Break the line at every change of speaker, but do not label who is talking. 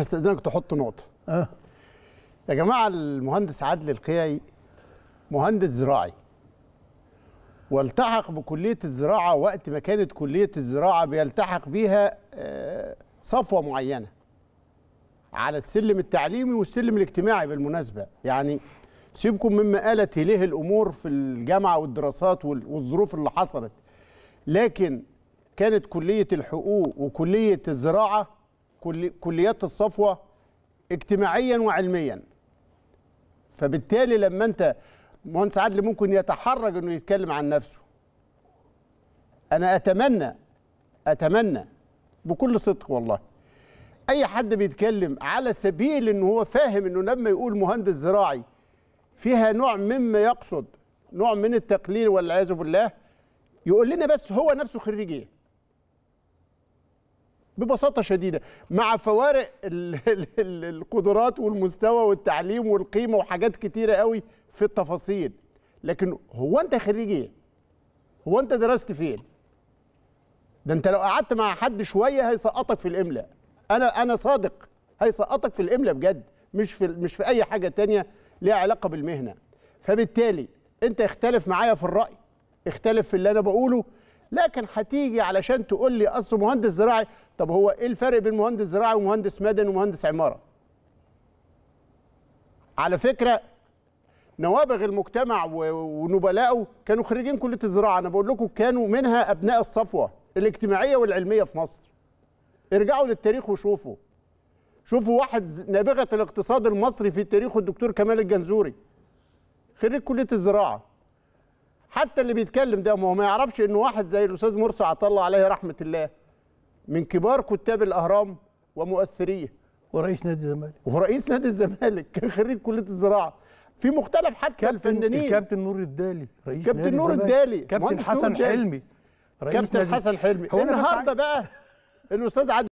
استاذنك تحط نقطه أه. يا جماعه المهندس عادل القيعي مهندس زراعي والتحق بكليه الزراعه وقت ما كانت كليه الزراعه بيلتحق بيها آه، صفوه معينه على السلم التعليمي والسلم الاجتماعي بالمناسبه يعني سيبكم مما آلت إليه الأمور في الجامعة والدراسات والظروف اللي حصلت لكن كانت كلية الحقوق وكلية الزراعة كليات الصفوه اجتماعيا وعلميا فبالتالي لما انت مهندس عدلي ممكن يتحرج انه يتكلم عن نفسه انا اتمنى اتمنى بكل صدق والله اي حد بيتكلم على سبيل ان هو فاهم انه لما يقول مهندس زراعي فيها نوع مما يقصد نوع من التقليل والعياذ بالله يقول لنا بس هو نفسه خريج ايه ببساطه شديده مع فوارق القدرات والمستوى والتعليم والقيمه وحاجات كتيره قوي في التفاصيل لكن هو انت خريج ايه هو انت درست فين ده انت لو قعدت مع حد شويه هيسقطك في الاملاء انا انا صادق هيسقطك في الاملاء بجد مش في مش في اي حاجه تانية ليها علاقه بالمهنه فبالتالي انت اختلف معايا في الراي اختلف في اللي انا بقوله لكن هتيجي علشان تقول لي اصل مهندس زراعي طب هو ايه الفرق بين مهندس زراعي ومهندس مدني ومهندس عماره على فكره نوابغ المجتمع ونبلائه كانوا خريجين كليه الزراعه انا بقول لكم كانوا منها ابناء الصفوه الاجتماعيه والعلميه في مصر ارجعوا للتاريخ وشوفوا شوفوا واحد نابغه الاقتصاد المصري في تاريخه الدكتور كمال الجنزوري خريج كليه الزراعه حتى اللي بيتكلم ده ما هو ما يعرفش ان واحد زي الاستاذ مرسي الله عليه رحمه الله من كبار كتاب الاهرام ومؤثريه ورئيس نادي الزمالك ورئيس نادي الزمالك كان خريج كليه الزراعه في مختلف حتى الفنانين كابتن نور الدالي رئيس كابتن نادي نور الدالي كابتن حسن حلمي رئيس كابتن حسن حلمي النهارده بقى الاستاذ عادل